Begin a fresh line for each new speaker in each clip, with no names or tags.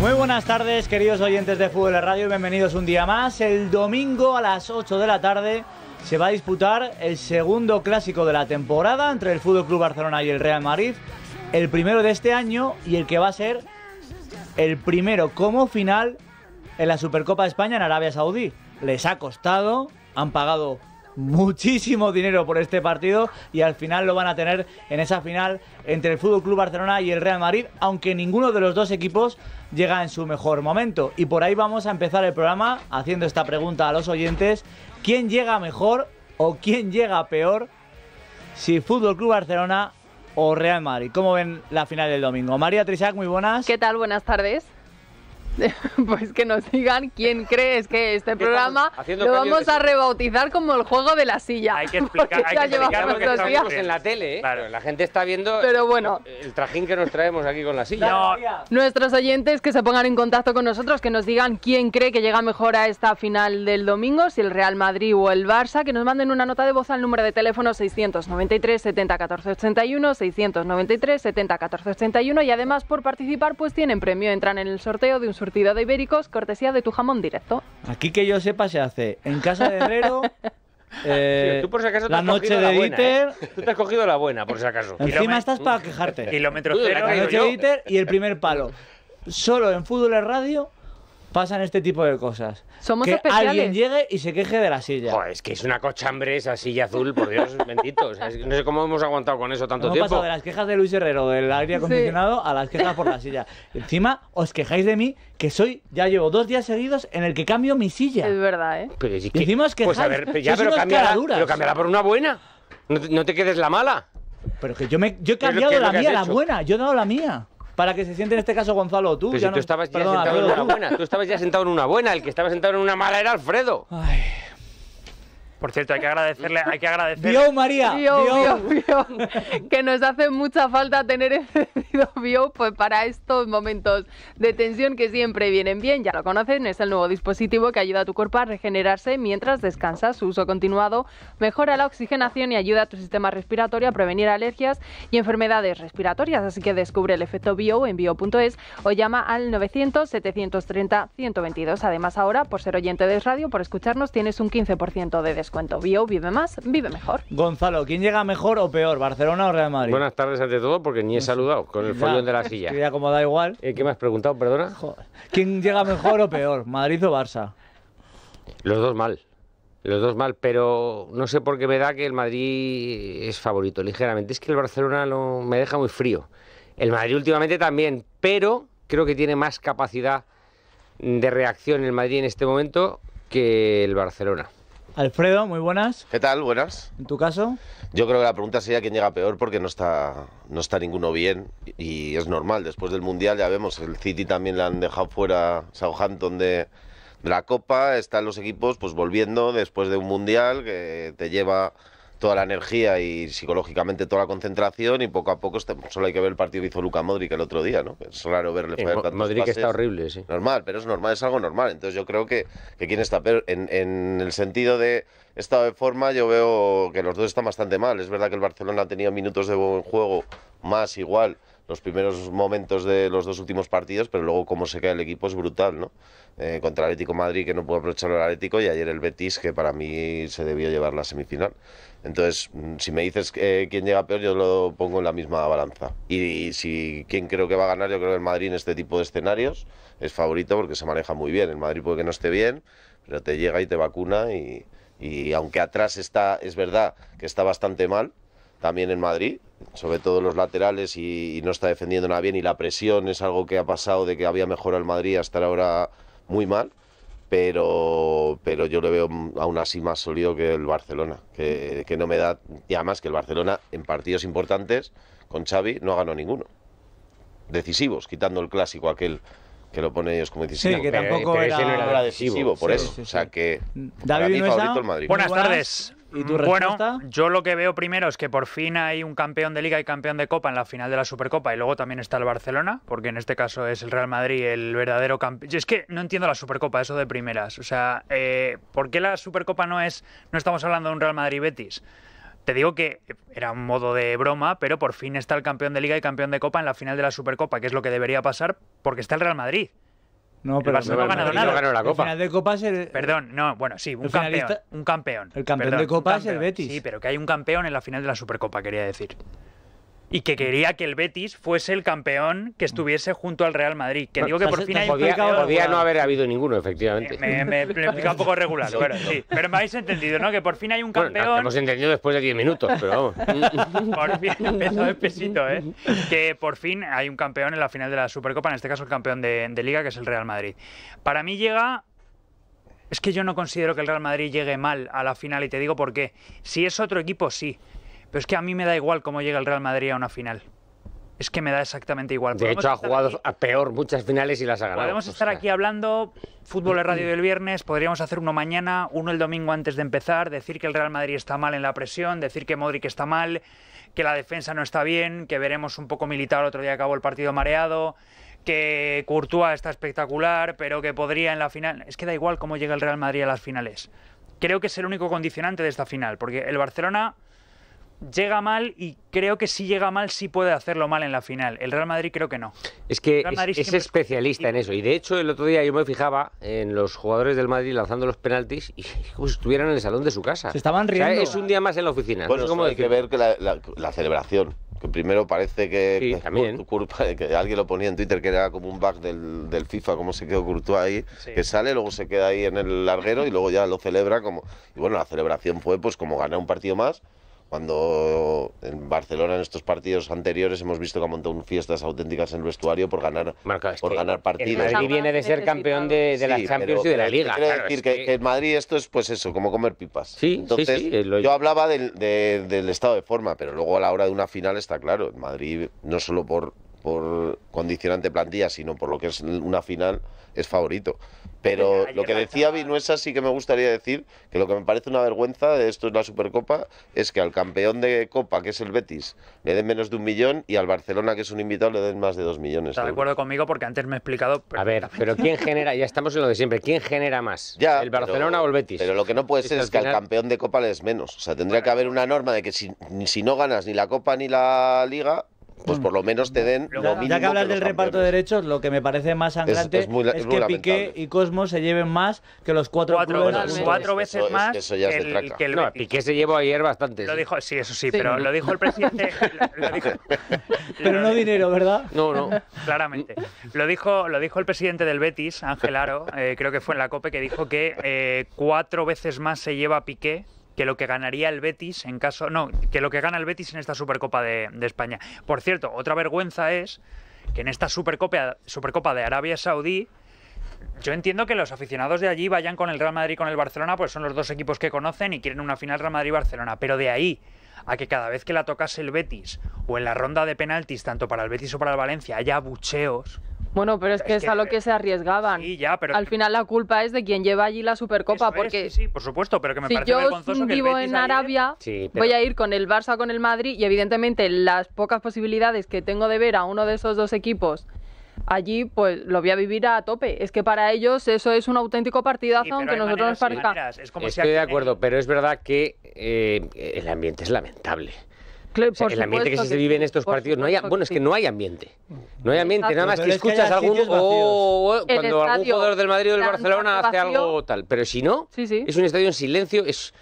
Muy buenas tardes, queridos oyentes de Fútbol de Radio, bienvenidos un día más. El domingo a las 8 de la tarde se va a disputar el segundo clásico de la temporada entre el Fútbol Club Barcelona y el Real Madrid, el primero de este año y el que va a ser el primero como final en la Supercopa de España en Arabia Saudí. Les ha costado, han pagado muchísimo dinero por este partido y al final lo van a tener en esa final entre el Fútbol Club Barcelona y el Real Madrid, aunque ninguno de los dos equipos llega en su mejor momento. Y por ahí vamos a empezar el programa haciendo esta pregunta a los oyentes: ¿quién llega mejor o quién llega peor? Si Fútbol Club Barcelona o Real Madrid. ¿Cómo ven la final del domingo? María Trisac, muy buenas. ¿Qué tal? Buenas tardes.
Pues que nos digan quién crees que este programa lo vamos a rebautizar como el juego de la silla. Hay que explicar, hay que lo en la tele, ¿eh?
claro. la gente está viendo Pero bueno, el trajín que nos traemos aquí con la silla.
Nuestros oyentes que se pongan en contacto con nosotros, que nos digan quién cree que llega mejor a esta final del domingo, si el Real Madrid o el Barça, que nos manden una nota de voz al número de teléfono 693 70 14 81, 693 70 14 81 y además por participar pues tienen premio, entran en el sorteo de un surtido de ibéricos, cortesía de tu jamón directo.
Aquí que yo sepa se hace en casa de Herrero. Eh, tú por si acaso la noche de ¿eh? Iter. Tú te has cogido la buena, por si acaso. Encima estás para quejarte. La noche de Iter y el primer palo. Solo en Fútbol Radio pasan este tipo de cosas. Somos que alguien
llegue y se queje de la silla. es que es una cochambre esa silla azul, por Dios bendito. no sé cómo hemos aguantado con eso tanto hemos tiempo. Pasado de las
quejas de Luis Herrero del aire acondicionado a las quejas por la silla. Encima os quejáis de mí que soy ya llevo dos días seguidos en el que cambio mi silla. Es verdad, ¿eh? Pero que,
que pues a ver, pero cambiará, por una buena. No te, quedes la mala. Pero
que yo me yo he cambiado la mía, la buena, yo he dado la mía
para que se siente en este caso Gonzalo, tú. Pero ya tú estabas ya sentado en una buena, tú estabas ya sentado en una buena, el que estaba sentado en una mala era Alfredo. Ay.
Por cierto, hay que agradecerle, hay que agradecerle. Bio María, bio,
que nos hace mucha falta tener encendido bio pues para estos momentos de tensión que siempre vienen bien. Ya lo conocen, es el nuevo dispositivo que ayuda a tu cuerpo a regenerarse mientras descansas. Su uso continuado mejora la oxigenación y ayuda a tu sistema respiratorio a prevenir alergias y enfermedades respiratorias, así que descubre el efecto bio en bio.es o llama al 900 730 122. Además ahora, por ser oyente de radio, por escucharnos tienes un 15% de descuento. Cuanto Bio vive más, vive mejor.
Gonzalo, ¿quién llega mejor o peor, Barcelona o Real Madrid? Buenas tardes ante todo, porque ni he saludado con el follón de la silla. como da igual. Eh, ¿Qué me has preguntado, perdona?
¿Quién llega mejor o peor, Madrid o Barça?
Los dos mal. Los dos mal, pero no sé por qué me da que el Madrid es favorito, ligeramente. Es que el Barcelona me deja muy frío. El Madrid últimamente también, pero creo que tiene más capacidad de reacción el Madrid en este momento que el Barcelona. Alfredo, muy buenas. ¿Qué tal? Buenas. ¿En tu caso? Yo creo que la pregunta sería quién llega peor porque no
está, no está ninguno bien y es normal. Después del Mundial ya vemos, el City también la han dejado fuera, Southampton de, la Copa, están los equipos pues volviendo después de un Mundial que te lleva toda la energía y psicológicamente toda la concentración y poco a poco este, solo hay que ver el partido que hizo Luca Modric el otro día, ¿no? Es raro verle Modric está horrible, sí. Normal, pero es normal, es algo normal. Entonces yo creo que, que quien está pero en, el sentido de estado de forma, yo veo que los dos están bastante mal. Es verdad que el Barcelona ha tenido minutos de buen juego más igual los primeros momentos de los dos últimos partidos, pero luego cómo se cae el equipo es brutal, ¿no? Eh, contra el Atlético Madrid, que no pudo aprovechar el Atlético, y ayer el Betis, que para mí se debió llevar la semifinal. Entonces, mm, si me dices eh, quién llega peor, yo lo pongo en la misma balanza. Y, si quién creo que va a ganar, yo creo que el Madrid en este tipo de escenarios es favorito porque se maneja muy bien. El Madrid puede que no esté bien, pero te llega y te vacuna y, y aunque atrás está, es verdad que está bastante mal, también en Madrid, sobre todo los laterales y, no está defendiendo nada bien y la presión es algo que ha pasado de que había mejor al Madrid hasta ahora muy mal pero pero yo lo veo aún así más sólido que el Barcelona que, que no me da y además que el Barcelona en partidos importantes con Xavi no ha ganado ninguno decisivos quitando el clásico aquel que lo ponen ellos como decisivo. Sí, que tampoco era... decisivo, por eso. o sea que... David buenas tardes. Mm, bueno,
yo lo que veo primero es que por fin hay un campeón de Liga y campeón de Copa en la final de la Supercopa y luego también está el Barcelona, porque en este caso es el Real Madrid el verdadero campeón. es que no entiendo la Supercopa, eso de primeras. O sea, eh, ¿por qué la Supercopa no es, no estamos hablando de un Real Madrid-Betis? Te digo que era un modo de broma, pero por fin está el campeón de Liga y campeón de Copa en la final de la Supercopa, que es lo que debería pasar porque está el Real Madrid. No, pero el ganó la Copa. El final de Copa es el... Perdón, no, bueno, sí, un campeón. El campeón de Copa es el Betis. Sí, pero que hay un campeón en la final de la Supercopa, quería decir y que quería que el Betis fuese el campeón que estuviese junto al Real Madrid. Que digo que por fin hay podía, no haber
habido ninguno, efectivamente. Me, me,
un poco regular, Pero, me habéis entendido, ¿no? Que por fin hay un campeón. hemos
entendido después de 10 minutos, pero vamos.
Por fin, empezó despesito, ¿eh? Que por fin hay un campeón en la final de la Supercopa, en este caso el campeón de, de Liga, que es el Real Madrid. Para mí llega es que yo no considero que el Real Madrid llegue mal a la final y te digo por qué. Si es otro equipo, sí. Pero es que a mí me da igual cómo llega el Real Madrid a una final. Es que me da exactamente igual. De hecho, ha jugado a peor muchas finales y las ha ganado. Podemos estar aquí hablando, fútbol de radio del viernes, podríamos hacer uno mañana, uno el domingo antes de empezar, decir que el Real Madrid está mal en la presión, decir que Modric está mal, que la defensa no está bien, que veremos un poco militar otro día acabó el partido mareado, que Courtois está espectacular, pero que podría en la final... Es que da igual cómo llega el Real Madrid a las finales. Creo que es el único condicionante de esta final, porque el Barcelona llega mal y creo que si llega mal sí puede hacerlo mal en la final. El Real Madrid creo que no.
Es que es, es, especialista en eso. Y de hecho el otro día yo me fijaba en los jugadores del Madrid lanzando los penaltis y como si estuvieran en el salón de su casa. Se estaban riendo. es un día más en la oficina. Bueno, hay que ver
la, celebración que primero parece que, que, alguien lo ponía en Twitter que era como un bug del, FIFA, como se quedó Courtois ahí, que sale, luego se queda ahí en el larguero y luego ya lo celebra como... Y bueno, la celebración fue pues como ganar un partido más cuando en Barcelona en estos partidos anteriores hemos visto que ha montado fiestas auténticas en el vestuario por ganar, por ganar partidos. El Madrid viene de
ser campeón de, de las Champions y de la Liga. Quiero decir que,
en Madrid esto es pues eso, como comer pipas. Sí, Entonces, sí, eh, yo hablaba del, del estado de forma, pero luego a la hora de una final está claro, en Madrid no solo por por condicionante plantilla, sino por lo que es una final, es favorito. Pero lo que decía Vinuesa sí que me gustaría decir, que lo que me parece una vergüenza de esto es la Supercopa, es que al campeón de Copa, que es el Betis, le den menos de un millón y al Barcelona, que es un invitado, le den más de dos millones. Está de
acuerdo conmigo porque antes me he explicado. A
ver, pero ¿quién genera? Ya estamos en lo de siempre. ¿Quién genera más?
¿El Barcelona o el Betis? Pero lo que no puede ser es, que al campeón de Copa le des menos. O sea, tendría que haber una norma de que si no ganas ni la Copa ni la Liga, pues por lo menos te den lo que hablas del reparto
de derechos, lo que me parece más sangrante
es,
que Piqué
y Cosmo se lleven más que los cuatro Cuatro, cuatro
veces más que No, Piqué se llevó ayer bastante. sí, eso sí, pero lo dijo el presidente...
pero no dinero, ¿verdad? No, no.
Claramente. Lo dijo, lo dijo el presidente del Betis, Ángel Aro, eh, creo que fue en la COPE, que dijo que eh, cuatro veces más se lleva Piqué que lo que ganaría el Betis en caso. No, que lo que gana el Betis en esta Supercopa de, España. Por cierto, otra vergüenza es que en esta Supercopa, Supercopa de Arabia Saudí. Yo entiendo que los aficionados de allí vayan con el Real Madrid y con el Barcelona, pues son los dos equipos que conocen y quieren una final Real Madrid-Barcelona. Pero de ahí a que cada vez que la tocase el Betis o en la ronda de penaltis, tanto para el Betis o para el Valencia, haya bucheos
bueno, pero es que es, a lo que se arriesgaban. ya, pero... Al final la culpa es de quien lleva allí la Supercopa, porque... sí,
por supuesto, pero que me si parece yo vivo en
Arabia, voy a ir con el Barça, o con el Madrid, y evidentemente las pocas posibilidades que tengo de ver a uno de esos dos equipos allí pues lo voy a vivir a tope. Es que para ellos eso es un auténtico partidazo, aunque nosotros nos parezca. Estoy
de acuerdo, pero es verdad que eh, el ambiente es lamentable el ambiente que, se vive en estos partidos no hay, bueno, es que no hay ambiente. No hay ambiente, nada más que escuchas a algún cuando algún jugador del Madrid o del Barcelona hace algo tal, pero si no, es un estadio en silencio, es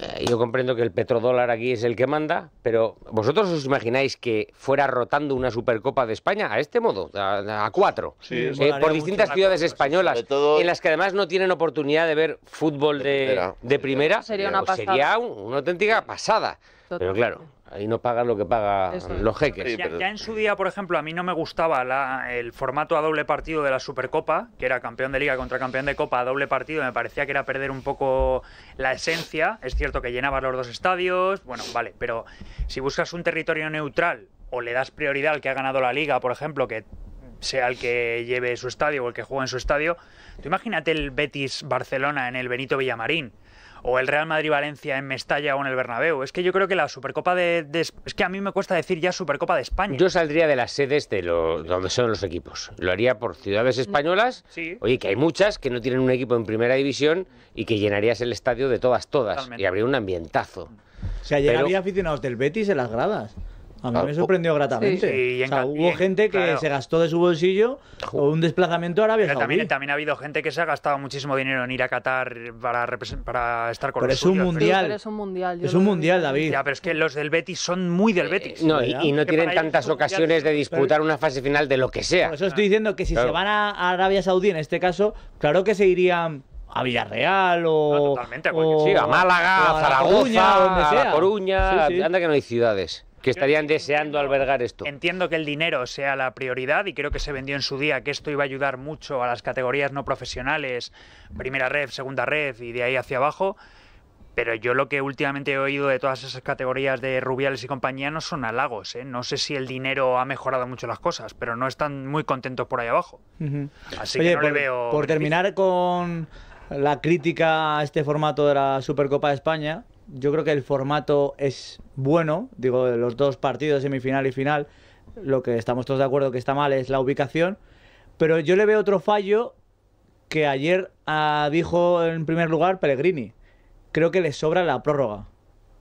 eh, yo comprendo que el petrodólar aquí es el que manda, pero ¿vosotros os imagináis que fuera rotando una Supercopa de España a este modo, a, cuatro, eh, por distintas ciudades españolas, en las que además no tienen oportunidad de ver fútbol de, primera? sería, una, sería una auténtica pasada. Pero claro, ahí no pagan lo que pagan los jeques. ya,
en su día, por ejemplo, a mí no me gustaba el formato a doble partido de la Supercopa, que era campeón de liga contra campeón de copa a doble partido, me parecía que era perder un poco la esencia. Es cierto que llenabas los dos estadios, bueno, vale, pero si buscas un territorio neutral o le das prioridad al que ha ganado la liga, por ejemplo, que sea el que lleve su estadio o el que juegue en su estadio, tú imagínate el Betis Barcelona en el Benito Villamarín o el Real Madrid-Valencia en Mestalla o en el Bernabeu. Es que yo creo que la Supercopa de, Es que a mí me cuesta decir ya Supercopa de España.
Yo saldría de las sedes de donde son los equipos. Lo haría por ciudades españolas. Sí. Oye, que hay muchas que no tienen un equipo en primera división y que llenarías el estadio de todas, todas. Y habría un ambientazo. O sea, llegaría
aficionados del Betis en las gradas.
A mí me sorprendió
gratamente. hubo gente que se gastó de
su bolsillo
o un desplazamiento
a Arabia Saudí también, también ha habido gente que se ha gastado muchísimo dinero en ir a Qatar para, para estar con los es es un mundial.
Es un mundial, David.
Ya, pero es que los del Betis son muy del Betis. No,
y, no tienen tantas ocasiones
de disputar una fase final de lo que sea. Por eso estoy ah. diciendo que si se van a Arabia
Saudí, en este caso, claro que se irían a Villarreal o, totalmente, a
Málaga, a Zaragoza, a Coruña, anda que no hay ciudades
que estarían deseando albergar esto. Entiendo que el dinero sea la prioridad y creo que se vendió en su día que esto iba a ayudar mucho a las categorías no profesionales, primera red, segunda red y de ahí hacia abajo. Pero yo lo que últimamente he oído de todas esas categorías de Rubiales y compañía no son halagos. ¿eh? No sé si el dinero ha mejorado mucho las cosas, pero no están muy contentos por ahí abajo.
Así que no le veo. Por terminar
con la crítica a este formato de la Supercopa de España, yo creo que el formato es bueno, digo, los dos partidos, semifinal y final. Lo que estamos todos de acuerdo que está mal es la ubicación. Pero yo le veo otro fallo que ayer ah, dijo en primer lugar Pellegrini. Creo que le sobra la prórroga.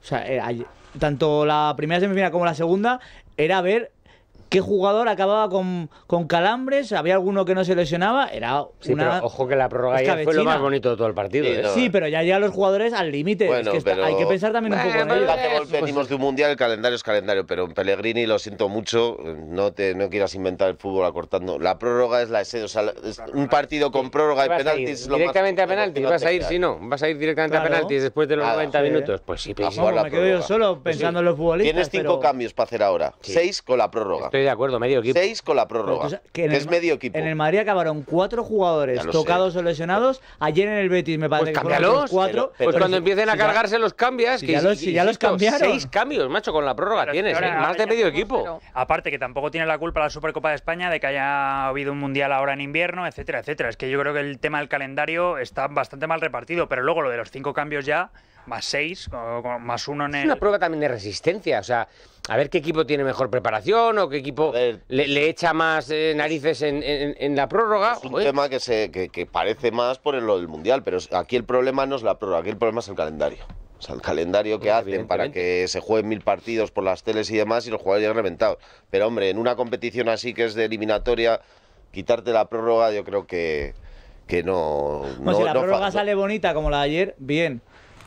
O sea, eh, tanto la primera semifinal como la segunda era ver qué jugador acababa con, calambres, había alguno que no se lesionaba, era una... ojo que la prórroga fue lo más
bonito de todo el partido. Sí, ¿eh?
pero ya llegan los jugadores al límite. es que hay que pensar también un poco en ello.
Venimos de un mundial, el calendario es calendario, pero en Pellegrini lo siento mucho, no te no quieras inventar el fútbol acortando. La prórroga es la ese un partido con prórroga y penaltis. Es lo directamente a penaltis, vas a ir, si
no, vas a ir directamente a penaltis después de los 90 ¿eh?
minutos. Pues sí, pero me quedo yo solo pues pensando en los futbolistas. Tienes cinco cambios para hacer ahora, seis con la prórroga estoy de acuerdo, medio equipo. Seis con la prórroga. que, es medio equipo.
En el Madrid acabaron cuatro jugadores tocados o lesionados. Ayer en el Betis me parece pues que los cuatro. pues cuando
empiecen a cargarse
los cambias. Si ya, los, cambiaron. Seis cambios, macho, con la prórroga tienes. más de medio equipo. Aparte que tampoco tiene la culpa la Supercopa de España de que haya habido un mundial ahora en invierno, etcétera, etcétera. Es que yo creo que el tema del calendario está bastante mal repartido, pero luego lo de los cinco cambios ya más 6, más uno en Es una prueba también de resistencia, o sea, a ver qué equipo tiene
mejor preparación o qué equipo le, echa más eh, narices en, en, la prórroga. Es
un tema que, se, parece más por lo del Mundial, pero aquí el problema no es la prórroga, aquí el problema es el calendario. O sea, el calendario que hacen para que se jueguen mil partidos por las teles y demás y los jugadores lleguen reventados. Pero hombre, en una competición así que es de eliminatoria, quitarte la prórroga yo creo que, que no... Pues no, si la prórroga
sale bonita como la de ayer, bien.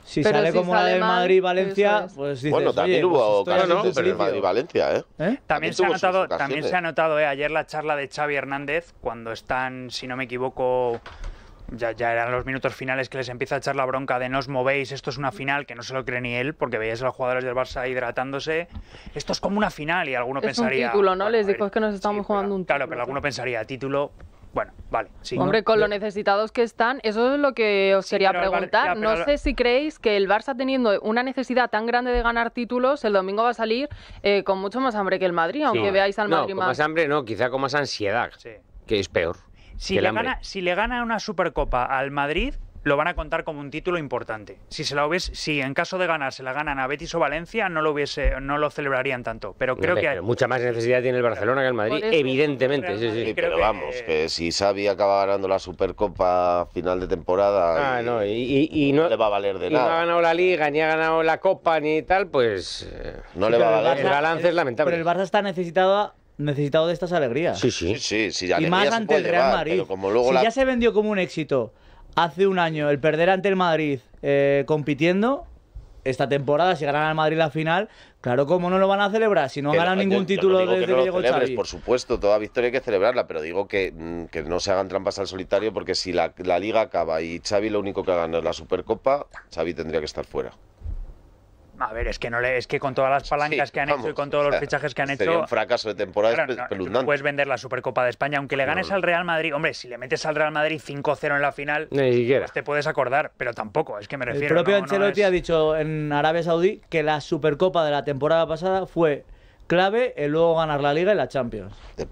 Si sale como la de Madrid-Valencia, pues Bueno, también hubo pues Madrid-Valencia, ¿eh?
¿Eh? También, se ha notado, también se ha notado, ¿eh? Ayer la charla de Xavi Hernández, cuando están, si no me equivoco... Ya, eran los minutos finales que les empieza a echar la bronca de no os movéis, esto es una final, que no se lo cree ni él, porque veías a los jugadores del Barça hidratándose. Esto es como una final, y alguno es pensaría. Un título, ¿no? les dijo es que nos estamos jugando un título. Claro, pero alguno pensaría, título, bueno, vale. Hombre, con lo
necesitados que están, eso es lo que os quería preguntar. no sé si creéis que el Barça teniendo una necesidad tan grande de ganar títulos, el domingo va a salir eh, con mucho más hambre que el Madrid, aunque veáis al no, Madrid con más... más
hambre no, quizá con más ansiedad, que es peor. Si le, gana, si le, gana, una Supercopa al Madrid, lo van a contar como un título importante. Si se la si en caso de ganar se la ganan a Betis o Valencia, no lo hubiese, no lo celebrarían tanto. Pero creo que
mucha más necesidad tiene el Barcelona que el Madrid, evidentemente. sí, pero vamos, eh, que si Xavi
acaba ganando la Supercopa final de temporada,
ah, no, y, no,
le va a valer de nada. No ha
ganado la Liga, ni ha ganado la Copa, ni tal, pues no eh, le va a valer. El balance Pero el Barça está necesitado necesitado de estas alegrías.
Sí, sí, sí, Y más ante el Real Madrid. como luego si ya se
vendió como un éxito hace un año el perder ante el Madrid eh, compitiendo, esta temporada, si ganan al Madrid la final, claro, como no lo van a celebrar? Si no ganan ningún título desde
Por supuesto, toda victoria hay que celebrarla, pero digo mm, que, no se hagan trampas al solitario porque si la, la Liga acaba y Xavi lo único que ha ganado es la Supercopa, Xavi tendría
que estar fuera. A ver, es que no es que con todas las palancas que han hecho y con todos los fichajes que han hecho. un fracaso de temporada no, Puedes vender la Supercopa de España, aunque le ganes al Real Madrid. Hombre, si le metes al Real Madrid 5-0 en la final, Ni pues te puedes acordar, pero tampoco, es que me refiero. El propio Ancelotti
ha dicho en Arabia Saudí que la Supercopa de la temporada pasada fue clave en luego ganar la Liga y la Champions.
Te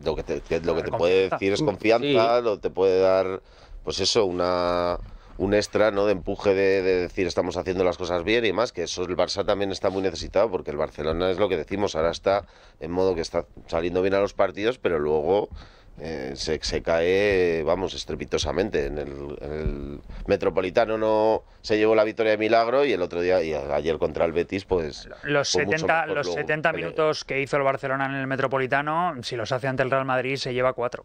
lo que te, puede decir es confianza, te puede dar, pues eso, una un extra ¿no? de empuje de, decir estamos haciendo las cosas bien y más, que eso el Barça también está muy necesitado porque el Barcelona es lo que decimos, ahora está en modo que está saliendo bien a los partidos, pero luego eh, se, cae, vamos, estrepitosamente. En el, Metropolitano no se llevó la victoria de milagro y el otro día, y ayer contra el Betis, pues...
Los, 70, los 70 minutos que hizo el Barcelona en el Metropolitano, si los hace ante el Real Madrid, se lleva cuatro.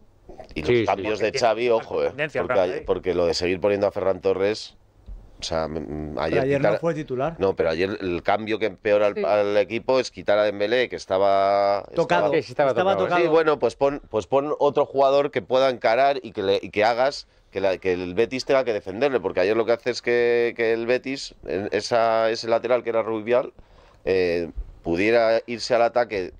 Y los cambios de Xavi, ojo, eh, ¿eh? porque, lo de seguir poniendo a Ferran Torres o sea, mm, mm, ayer, no fue titular. No, pero ayer el cambio que empeora al, equipo es quitar a Dembélé, que estaba... Tocado. Estaba, sí, estaba Sí, bueno, pues pon, pues pon otro jugador que pueda encarar y que, hagas que, el Betis tenga que defenderle, porque ayer lo que hace es que, el Betis, esa, ese lateral que era Rubial, eh, pudiera irse al ataque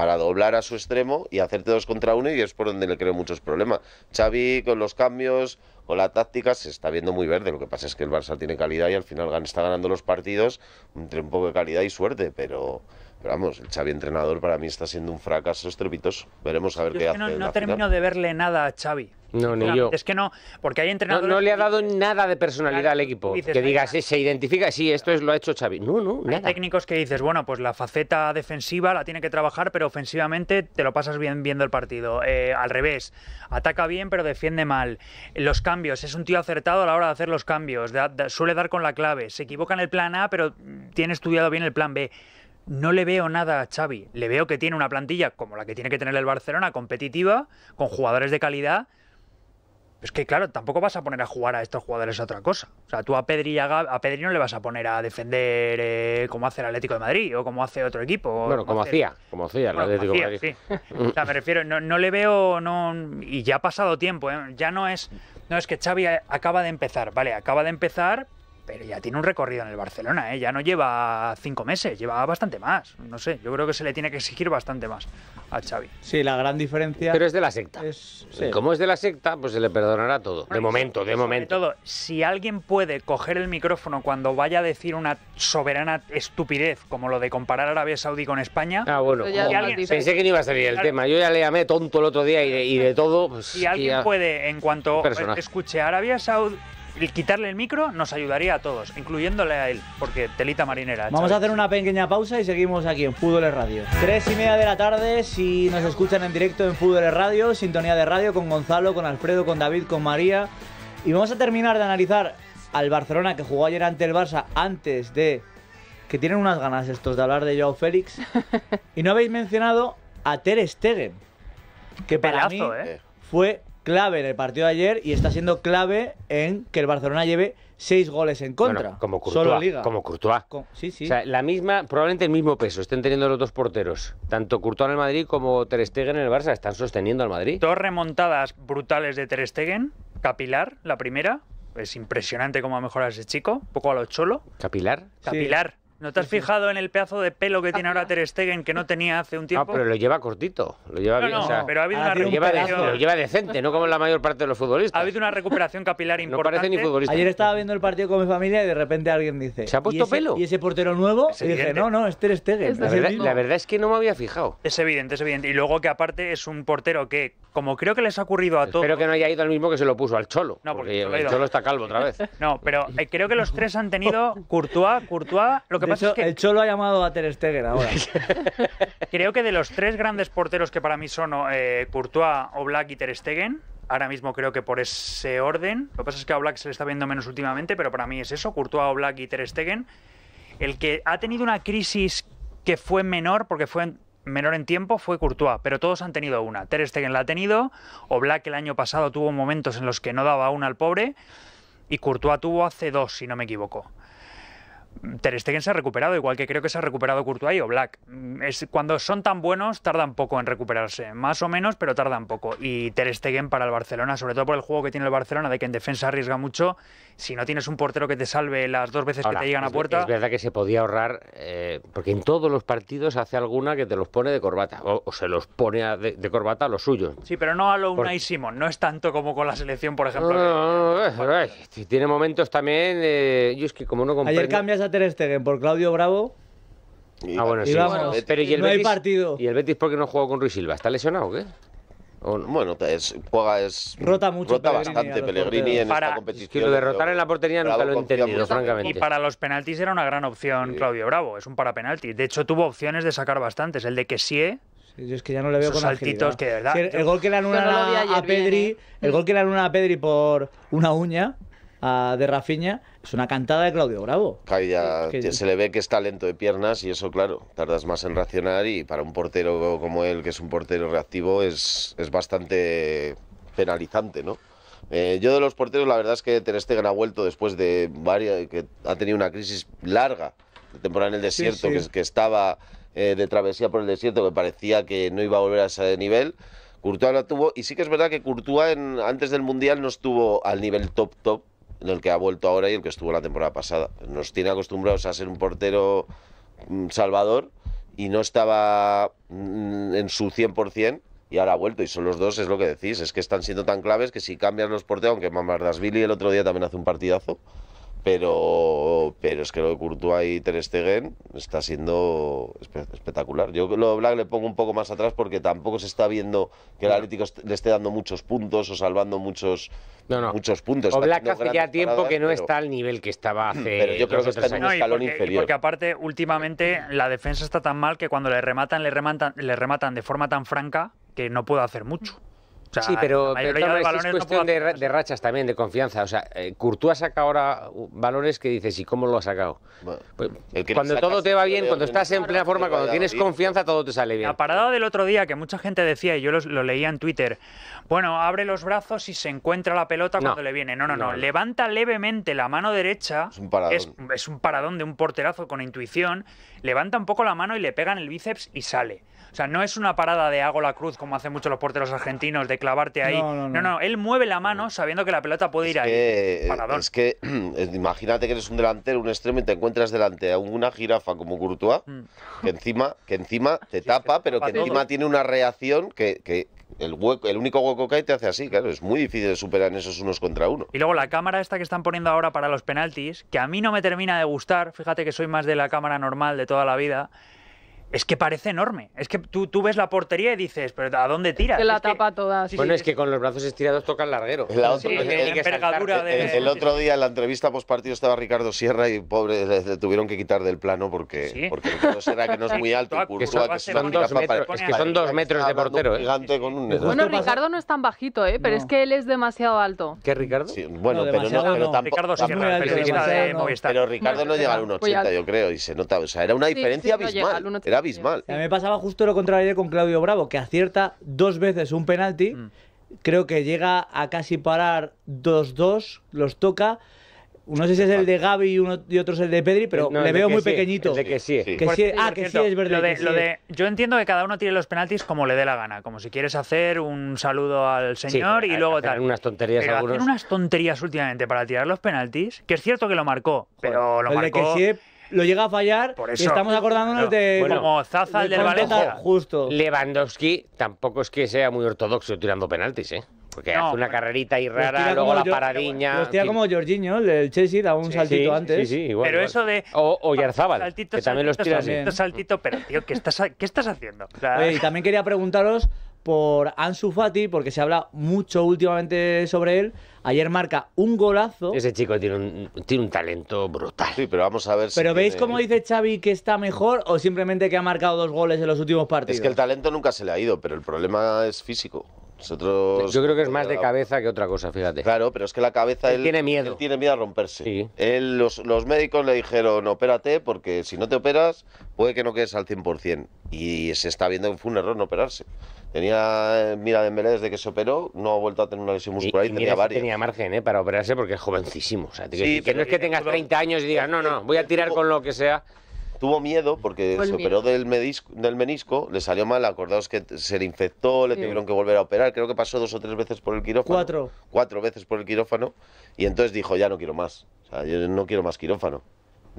para doblar a su extremo y hacerte dos contra uno y es por donde le creo muchos problemas. Xavi con los cambios, con la táctica, se está viendo muy verde. Lo que pasa es que el Barça tiene calidad y al final está ganando los partidos entre un poco de calidad y suerte, pero vamos, el Xavi entrenador para mí está siendo un fracaso estrepitoso. Veremos a ver qué es hace. Que no, termino
de verle nada a Xavi. No, ni yo. Es que no, porque hay entrenadores. No, le ha dado nada de personalidad al equipo. que digas, se identifica, sí, esto es lo ha hecho Xavi. No, no, Hay técnicos que dices, bueno, pues la faceta defensiva la tiene que trabajar, pero ofensivamente te lo pasas bien viendo el partido. Eh, al revés, ataca bien, pero defiende mal. Los cambios, es un tío acertado a la hora de hacer los cambios. suele dar con la clave. Se equivoca en el plan A, pero tiene estudiado bien el plan B no le veo nada a Xavi. Le veo que tiene una plantilla como la que tiene que tener el Barcelona, competitiva, con jugadores de calidad. Es que, claro, tampoco vas a poner a jugar a estos jugadores a otra cosa. O sea, tú a Pedri, a, Pedri no le vas a poner a defender eh, como hace el Atlético de Madrid o como hace otro equipo. Bueno, como, hacía, como hacía el Atlético de Madrid. o sea, me refiero, no, le veo, no, y ya ha pasado tiempo, ¿eh? ya no es, no es que Xavi acaba de empezar, ¿vale? Acaba de empezar, pero ya tiene un recorrido en el Barcelona, ¿eh? ya no lleva cinco meses, lleva bastante más. No sé, yo creo que se le tiene que exigir bastante más a Xavi. Sí, la gran diferencia. Pero es de la secta. Como es de la secta,
pues se le perdonará todo. de momento, de momento. Todo,
si alguien puede coger el micrófono cuando vaya a decir una soberana estupidez, como lo de comparar Arabia Saudí con España. Ah, bueno, pensé que no iba a salir el tema.
Yo ya le llamé tonto el otro día y de, todo. Pues si alguien
puede, en cuanto escuche Arabia Saudí quitarle el micro nos ayudaría a todos, incluyéndole a él, porque telita marinera. Vamos a hacer
una pequeña pausa y seguimos aquí en Fútbol Radio. Tres y media de la tarde, si nos escuchan en directo en Fútbol Radio, sintonía de radio con Gonzalo, con Alfredo, con David, con María. Y vamos a terminar de analizar al Barcelona que jugó ayer ante el Barça antes de... Que tienen unas ganas estos de hablar de Joao Félix. y no habéis mencionado a Ter Stegen. Que para mí ¿eh? fue clave en el partido de ayer y está siendo clave en que el Barcelona lleve seis goles en contra. como Courtois. Como
Courtois. la misma, probablemente el mismo peso estén teniendo los dos porteros.
Tanto Courtois en el Madrid como Ter Stegen en el Barça están sosteniendo al Madrid. Dos remontadas brutales de Ter Stegen. Capilar, la primera. Es impresionante cómo ha ese chico. Un poco a lo cholo.
¿Capilar? Capilar.
¿No te has fijado en el pedazo de pelo que ah, tiene ahora Ter Stegen que no tenía hace un ah, tiempo? Ah, pero
lo lleva cortito. Lo lleva bien, pero ha habido ah, una lo lleva decente, no como la mayor
parte de los futbolistas. Ha habido una recuperación capilar importante. No parece ni futbolista. Ayer estaba
viendo el partido con mi familia y de repente alguien dice... ¿Se ha puesto pelo? ¿Y
ese portero nuevo? Se dice, no,
no, es Ter Stegen. la,
verdad, es que no me había fijado. Es evidente, es evidente. Y luego que aparte es un portero que, como creo que les ha ocurrido a todos... Espero que no haya ido al mismo que se lo puso, al Cholo.
No, porque, el Cholo está
calvo otra vez. No, pero eh, creo que los tres han tenido Courtois, Courtois, lo que pasa es que... El Cholo ha llamado a Ter Stegen ahora. Creo que de los tres grandes porteros que para mí son eh, Courtois, Oblak y Ter Stegen, ahora mismo creo que por ese orden, lo que pasa es que a Oblak se le está viendo menos últimamente, pero para mí es eso, Courtois, Oblak y Ter Stegen, el que ha tenido una crisis que fue menor, porque fue menor en tiempo fue Courtois, pero todos han tenido una. Ter Stegen la ha tenido, Oblak el año pasado tuvo momentos en los que no daba una al pobre y Courtois tuvo hace dos, si no me equivoco. Ter Stegen se ha recuperado, igual que creo que se ha recuperado Courtois o Black. Es, cuando son tan buenos, tardan poco en recuperarse. Más o menos, pero tardan poco. Y Ter Stegen para el Barcelona, sobre todo por el juego que tiene el Barcelona, de que en defensa arriesga mucho. Si no tienes un portero que te salve las dos veces que te llegan a puerta... Es verdad
que se podía ahorrar, porque en todos los partidos hace alguna que te los pone de corbata, o, se los pone de, corbata a los suyos.
Sí, pero no a lo y Simón. No es tanto como con la selección, por ejemplo.
No, no, no, tiene momentos también... es que como no cambias
a Ter Stegen por Claudio Bravo.
Y, ah, bueno, sí. Vamos, pero ¿y el no hay partido. ¿Y el Betis por qué no juega con Ruiz Silva? ¿Está lesionado o qué? Bueno, juega, es. Rota mucho. Rota bastante Pellegrini en esta competición. lo de rotar en la portería nunca lo he entendido, francamente. Y para
los penaltis era una gran opción Claudio Bravo, es un para penalti. De hecho, tuvo opciones de sacar bastantes. El de que sí
es que ya no le veo Esos con saltitos que de verdad. el gol que le
anula a, Pedri, ¿eh? el
gol que le anula a Pedri por una uña, de Rafiña es una cantada de Claudio Bravo.
se le ve que está lento de piernas y eso, claro, tardas más en reaccionar y para un portero como él, que es un portero reactivo, es, es bastante penalizante, ¿no? Eh, yo de los porteros, la verdad es que Ter Stegen ha vuelto después de varias, que ha tenido una crisis larga, de temporada en el desierto, Que, estaba eh, de travesía por el desierto, que parecía que no iba a volver a ese nivel. Courtois la tuvo, y sí que es verdad que Courtois antes del Mundial no estuvo al nivel top top, el que ha vuelto ahora y el que estuvo la temporada pasada. Nos tiene acostumbrados a ser un portero mm, salvador y no estaba mm, en su 100% y ahora ha vuelto. Y son los dos, es lo que decís, es que están siendo tan claves que si cambian los porteros, aunque Mamardasvili el otro día también hace un partidazo, pero pero es que lo de Courtois y Ter Stegen está siendo espectacular. Yo lo de le pongo un poco más atrás porque tampoco se está viendo que el Atlético le esté dando muchos puntos o salvando muchos muchos puntos. O Black hace ya tiempo que no está
al nivel que estaba hace Pero yo creo que está en un escalón porque, inferior. porque aparte últimamente la defensa está tan mal que cuando le rematan le rematan le rematan de forma tan franca que no puedo hacer mucho sí, pero, es,
cuestión de, rachas también, de confianza. O sea, eh, saca ahora valores uh, que dices, ¿y cómo lo ha sacado? Pues, cuando todo te va bien, cuando estás en plena forma, cuando tienes confianza,
todo te sale bien. La parada del otro día que mucha gente decía, y yo lo leía en Twitter, bueno, abre los brazos y se encuentra la pelota cuando le viene. No, no, no, Levanta levemente la mano derecha. Es un paradón. Es, es un paradón de un porterazo con intuición. Levanta un poco la mano y le pega en el bíceps y sale. O sea, no es una parada de hago la cruz como hacen muchos los porteros argentinos, de clavarte ahí. No, no, no. él mueve la mano sabiendo que la pelota puede ir ahí. Eh,
es que imagínate que eres un delantero, un extremo y te encuentras delante de una jirafa como Courtois, mm. que encima, que encima te tapa, pero que encima tiene una reacción que, el, el único hueco que hay te hace así, claro, es muy difícil de superar en esos unos contra uno.
Y luego la cámara esta que están poniendo ahora para los penaltis, que a mí no me termina de gustar, fíjate que soy más de la cámara normal de toda la vida, es que parece enorme. Es que tú, tú, ves la portería y dices, pero ¿a dónde tiras? Te la
tapa toda. bueno, es
que con los brazos estirados toca el
larguero. el, otro
día en la entrevista post partido estaba Ricardo Sierra y pobre, le, tuvieron que quitar del plano porque, porque no será que no es muy alto. que son, es que son dos metros
de portero. ¿eh?
bueno, Ricardo no es tan bajito, eh, pero es que él es demasiado alto.
¿Qué Ricardo? bueno, pero, no, pero Ricardo Pero Ricardo
no llega al 1,80, yo creo, y se nota. O sea, era una diferencia abismal. Era a mí me
pasaba justo lo contrario con Claudio Bravo, que acierta dos veces un penalti. Mm. Creo que llega a casi parar 2-2, los toca. No sé si es el de Gaby y, otro es el de Pedri, pero le veo muy pequeñito. De que sí. ah, que
sí, es verdad. yo entiendo que cada uno tiene los penaltis como le dé la gana, como si quieres hacer un saludo al señor y luego tal.
unas tonterías unas
tonterías últimamente para tirar los penaltis, que es cierto que lo marcó, pero lo marcó... Eh, lo llega a fallar. Y estamos acordándonos de. Bueno, como Zaza del Valencia.
Justo. Lewandowski tampoco es que sea muy ortodoxo tirando penaltis, ¿eh? Porque hace una carrerita
Y rara, luego la paradiña. Hostia, como
Jorginho, el Chelsea da un saltito antes. Sí, igual, pero igual. eso
de. O, o ah, Yarzábal, que también los tira saltito, saltito, pero tío, ¿qué estás, qué estás haciendo? Oye, y también quería
preguntaros por Ansu Fati, porque se habla mucho últimamente sobre él. Ayer marca un golazo.
Ese chico tiene un, talento brutal. pero vamos a ver Pero veis cómo
dice Xavi que está mejor o simplemente que ha marcado dos goles en los últimos partidos. Es que el
talento nunca se le ha ido, pero el problema es físico. Nosotros... Yo creo que es más de eh,
cabeza que otra cosa, fíjate. Claro, pero es que la cabeza... Él, tiene miedo.
tiene miedo a romperse. los, médicos le dijeron, opérate, porque si no te operas, puede que no quedes al 100%. Y se está viendo que fue un error no operarse. Tenía, eh, mira, Dembélé desde que se operó, no ha vuelto a tener una lesión muscular y, tenía varias. tenía
margen eh, para operarse porque es jovencísimo. sí, que no es que tengas 30 años y digas, no, no, voy a tirar con lo que sea. Tuvo miedo porque se operó del, menisco, le salió
mal, acordaos que se le infectó, le tuvieron que volver a operar, creo que pasó dos o tres veces por el quirófano. Cuatro. Cuatro veces por el quirófano y entonces dijo, ya no quiero más, o sea, yo no quiero más quirófano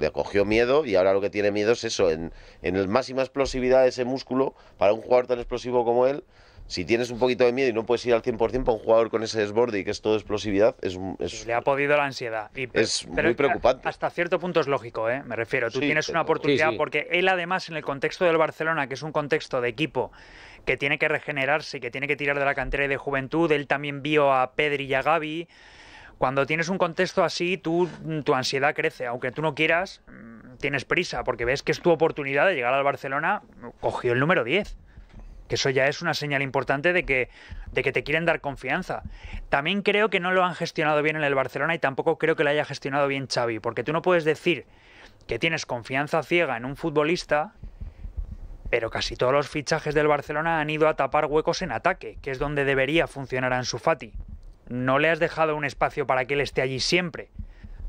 le cogió miedo y ahora lo que tiene miedo es eso, en, en el máxima explosividad de ese músculo, para un jugador tan explosivo como él, si tienes un poquito de miedo y no puedes ir al 100% para un jugador con ese desborde y que es todo explosividad, es... es
le ha podido la ansiedad. Y, es muy preocupante. Hasta cierto punto es lógico, ¿eh? me refiero. Tú tienes una oportunidad porque él además en el contexto del Barcelona, que es un contexto de equipo que tiene que regenerarse, que tiene que tirar de la cantera y de juventud, él también vio a Pedri y a Gaby cuando tienes un contexto así, tú, mm, tu ansiedad crece. Aunque tú no quieras, mm, tienes prisa, porque ves que es tu oportunidad de llegar al Barcelona, cogió el número 10. Que eso ya es una señal importante de que, de que te quieren dar confianza. También creo que no lo han gestionado bien en el Barcelona y tampoco creo que lo haya gestionado bien Xavi, porque tú no puedes decir que tienes confianza ciega en un futbolista pero casi todos los fichajes del Barcelona han ido a tapar huecos en ataque, que es donde debería funcionar Ansu Fati no le has dejado un espacio para que él esté allí siempre.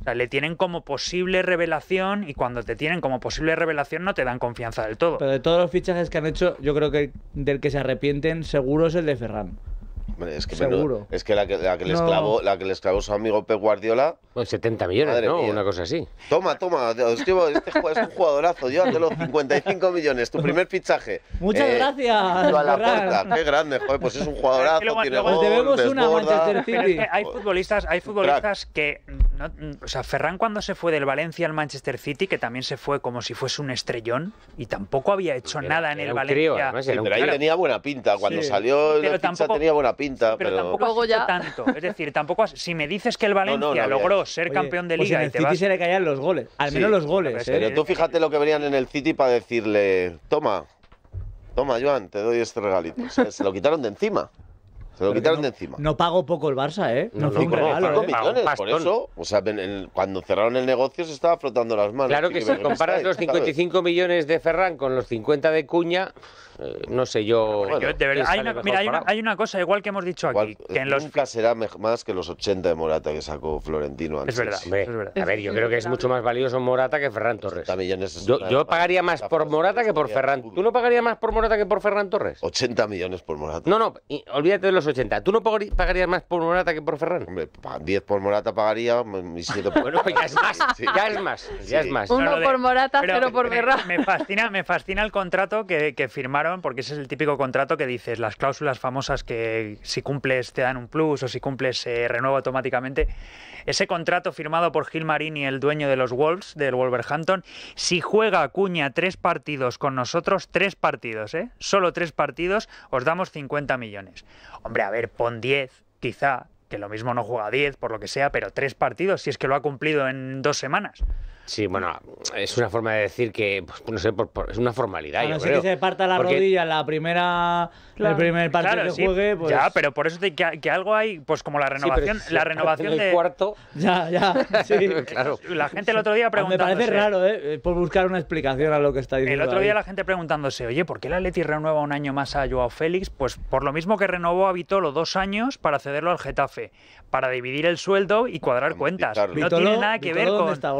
O sea, le tienen como posible revelación y cuando te tienen como posible revelación no te dan confianza del todo. Pero de todos los fichajes que han hecho, yo creo que del que se arrepienten seguro es el de Ferran.
Es que, Seguro. es que, la, que, la que la que su amigo Pep Guardiola. 70 pues millones, Una cosa así. Toma, toma, este es un jugadorazo, llévatelo, 55 millones, tu primer fichaje. Muchas eh, gracias. A la puerta, qué grande, joder, pues es un jugadorazo, tiene City.
hay futbolistas, hay futbolistas que o sea, Ferran cuando se fue del Valencia al Manchester City, que también se fue como si fuese un estrellón y tampoco había hecho nada en el Valencia. tenía
buena pinta cuando salió, el tenía buena pinta, pero, tampoco ya...
tanto. Es decir, tampoco si me dices que el Valencia logró ser campeón de pues liga el y te City se le
caían los goles, al menos los goles. ¿eh? Pero tú fíjate
lo que venían en el City para decirle, toma, toma Joan, te doy este regalito. se lo quitaron de encima. Se lo quitaron de encima.
No pagó poco el Barça,
¿eh?
No, millones, por eso. O sea, cuando cerraron el negocio se estaba flotando las manos.
Claro que, si comparas los 55
millones de Ferran con los 50 de Cuña, eh, no sé yo... hay, una, mira, hay, una, cosa, igual que hemos dicho aquí. que en nunca será más
que los 80 de Morata que sacó Florentino antes. Es verdad,
A ver, yo creo que es mucho más valioso Morata que Ferran Torres. yo, pagaría más por Morata que por Ferran. ¿Tú no pagarías más por Morata que por Ferran Torres? 80 millones por Morata. No, no, olvídate de los ¿Tú no pagarías más por Morata que por
Ferran? Hombre, 10 por Morata pagaría, mm, Bueno, ya es más, ya es más,
ya Uno por Morata, cero por Ferran. Me fascina, me fascina el contrato que, firmaron, porque ese es el típico contrato que dices, las cláusulas famosas que si cumples te dan un plus o si cumples se eh, renueva automáticamente. Ese contrato firmado por Gil Marini, el dueño de los Wolves, del Wolverhampton, si juega cuña tres partidos con nosotros, tres partidos, ¿eh? Solo tres partidos, os damos 50 millones. Hombre, Hombre, a ver, pon 10, quizá, que lo mismo no juega 10, por lo que sea, pero tres partidos, si es que lo ha cumplido en dos semanas.
Sí, bueno, es una forma de decir que, pues, no sé, es una formalidad. creo. no sé que se parta la rodilla rodilla
la primera, el primer partido que juegue. Pues... Ya, pero por eso que, algo hay, pues como la renovación, la renovación cuarto. Ya, ya. claro. La gente el otro día preguntando. Me parece raro,
¿eh? Por buscar una explicación a lo que está diciendo. El otro día la
gente preguntándose, oye, ¿por qué el Leti renueva un año más a Joao Félix? Pues por lo mismo que renovó a Vitolo dos años para cederlo al Getafe para dividir el sueldo y cuadrar cuentas. No tiene nada que ver con. Está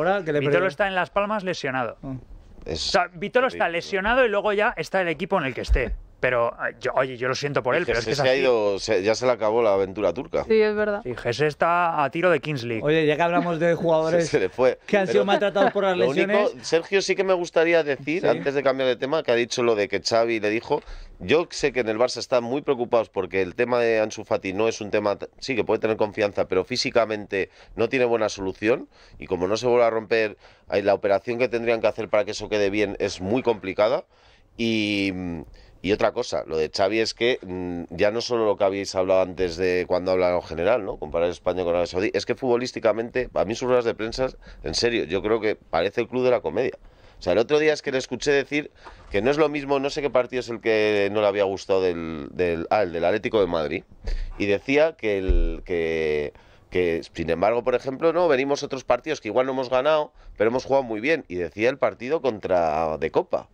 está en Las Palmas lesionado. está lesionado y luego ya está el equipo en el que esté. Pero, ah, yo, oye, yo lo siento por él, pero es que se ha ido,
ya se le acabó la aventura turca. Sí, es
verdad. Y Gese está a tiro de Kingsley. Oye, ya que hablamos de jugadores que han sido maltratados por las lesiones.
Sergio, sí que me gustaría decir, antes de cambiar de tema, que ha dicho lo de que Xavi le dijo. Yo sé que en el Barça están muy preocupados porque el tema de Ansu Fati no es un tema, sí que puede tener confianza, pero físicamente no tiene buena solución y como no se vuelve a romper, la operación que tendrían que hacer para que eso quede bien es muy complicada y y otra cosa, lo de Xavi es que mm, ya no solo lo que habéis hablado antes de cuando hablaron general, ¿no? Comparar España con Arabia Saudí, es que futbolísticamente, a mí sus ruedas de prensa, en serio, yo creo que parece el club de la comedia. O sea, el otro día es que le escuché decir que no es lo mismo, no sé qué partido es el que no le había gustado del, del, ah, Atlético de Madrid. Y decía que el que que sin embargo, por ejemplo, no, venimos otros partidos que igual no hemos ganado, pero hemos jugado muy bien. Y decía el partido contra de Copa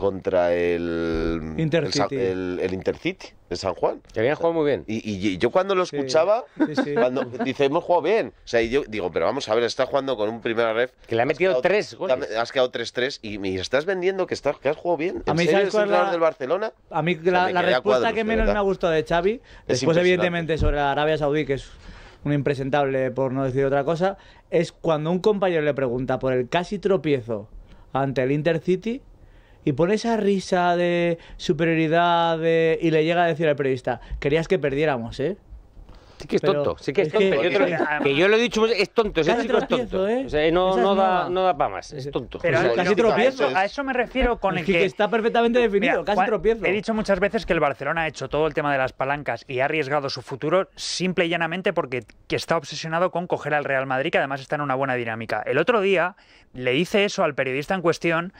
contra el Intercity. El, Intercity de San Juan. Que habían jugado muy bien. Y, yo cuando lo escuchaba, cuando dice, hemos jugado bien. O sea, yo digo, pero vamos a ver, está jugando con un primer ref. Que le ha metido tres goles. Has quedado 3-3 y, estás vendiendo que, estás, que has jugado bien. ¿En a serio es el la, del Barcelona? A
mí la, respuesta que menos me ha gustado de Xavi, después evidentemente sobre Arabia Saudí, que es un impresentable por no decir otra cosa, es cuando un compañero le pregunta por el casi tropiezo ante el Intercity y pone esa risa de superioridad y le llega a decir al periodista, querías que perdiéramos, ¿eh? Sí que es tonto, sí que
tonto. yo, lo, he dicho, es tonto, es tonto. ¿eh? no, da, no para más, es
tonto. Pero casi tropiezo. A eso, me refiero con el que... está perfectamente definido, casi tropiezo. He dicho muchas veces que el Barcelona ha hecho todo el tema de las palancas y ha arriesgado su futuro simple y llanamente porque está obsesionado con coger al Real Madrid, que además está en una buena dinámica. El otro día le dice eso al periodista en cuestión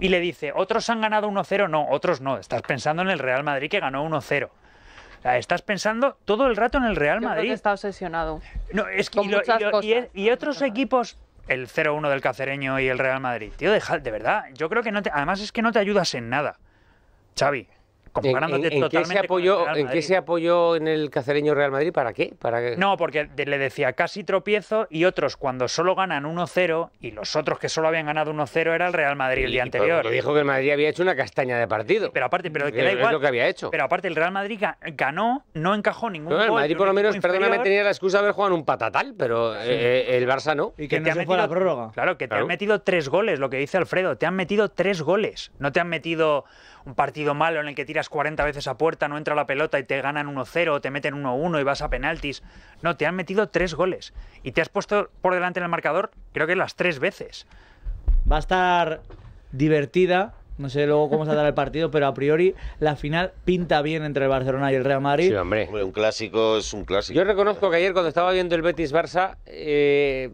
y le dice, otros han ganado 1-0, no, otros no, estás pensando en el Real Madrid que ganó 1-0. O sea, estás pensando todo el rato en el Real Madrid. está
obsesionado.
No, es que y, y, otros equipos el 0-1 del Cacereño y el Real Madrid. Tío, de verdad, yo creo que no te, además es que no te ayudas en nada. Xavi,
¿En, qué se
apoyó, ¿En el cacereño Real Madrid? ¿Para qué? ¿Para No, porque le decía casi tropiezo y otros cuando solo ganan 1-0 y los otros que solo habían ganado 1-0 era el Real Madrid el día anterior. Pero dijo que el
Madrid había hecho una castaña de partido. Pero aparte, pero Pero aparte, el Real Madrid ganó,
no encajó ningún gol. El Madrid,
por lo menos, perdóname, tenía la excusa de haber jugado un patatal, pero eh, eh, el Barça no. Y que, te se la prórroga. Claro, que te han metido
tres goles, lo que dice Alfredo. Te han metido tres goles. No te han metido un partido malo en el que tiras 40 veces a puerta, no entra la pelota y te ganan 1-0, te meten 1-1 y vas a penaltis. No, te han metido tres goles y te has puesto por delante en el marcador, creo que las tres veces.
Va a estar divertida. No sé luego cómo se dar el partido, pero a priori la final pinta bien entre el Barcelona y el Real Madrid. Sí,
hombre. un clásico es un clásico. Yo reconozco que ayer cuando estaba viendo el Betis-Barça, eh,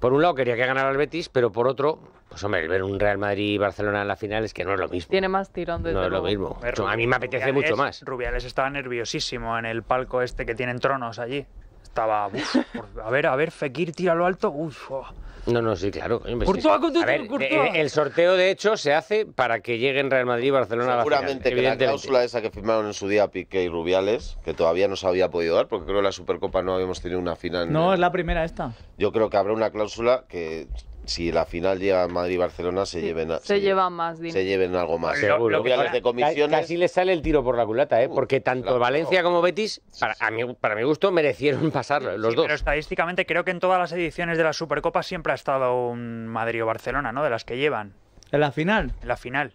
por un lado quería que ganara el Betis, pero por otro pues hombre, ver un Real Madrid y Barcelona en la final es que no es lo mismo.
Tiene más tirón desde No es lo
mismo. a mí me apetece mucho más.
Rubiales estaba nerviosísimo en el palco este que tienen tronos allí. Estaba, a ver, a ver, Fekir tira lo alto. Uf, oh. No, no, sí, claro. A
eh,
el sorteo, de hecho, se hace para que lleguen Real Madrid y Barcelona a la Seguramente que la cláusula
esa que firmaron en su día Piqué y Rubiales, que todavía no se había podido dar, porque creo que en la Supercopa no habíamos tenido una final. No, es la primera esta. Yo creo que habrá una cláusula que si la final llega Madrid
Barcelona se lleven
se,
llevan más se
lleven algo más Seguro. Lo, de comisiones casi le sale el
tiro por la culata ¿eh? Uh, porque tanto Valencia como Betis para, mi, para mi gusto merecieron pasarlo los dos pero estadísticamente creo que en todas las ediciones de la Supercopa siempre ha estado un Madrid o Barcelona no de las que llevan
en la final
en la final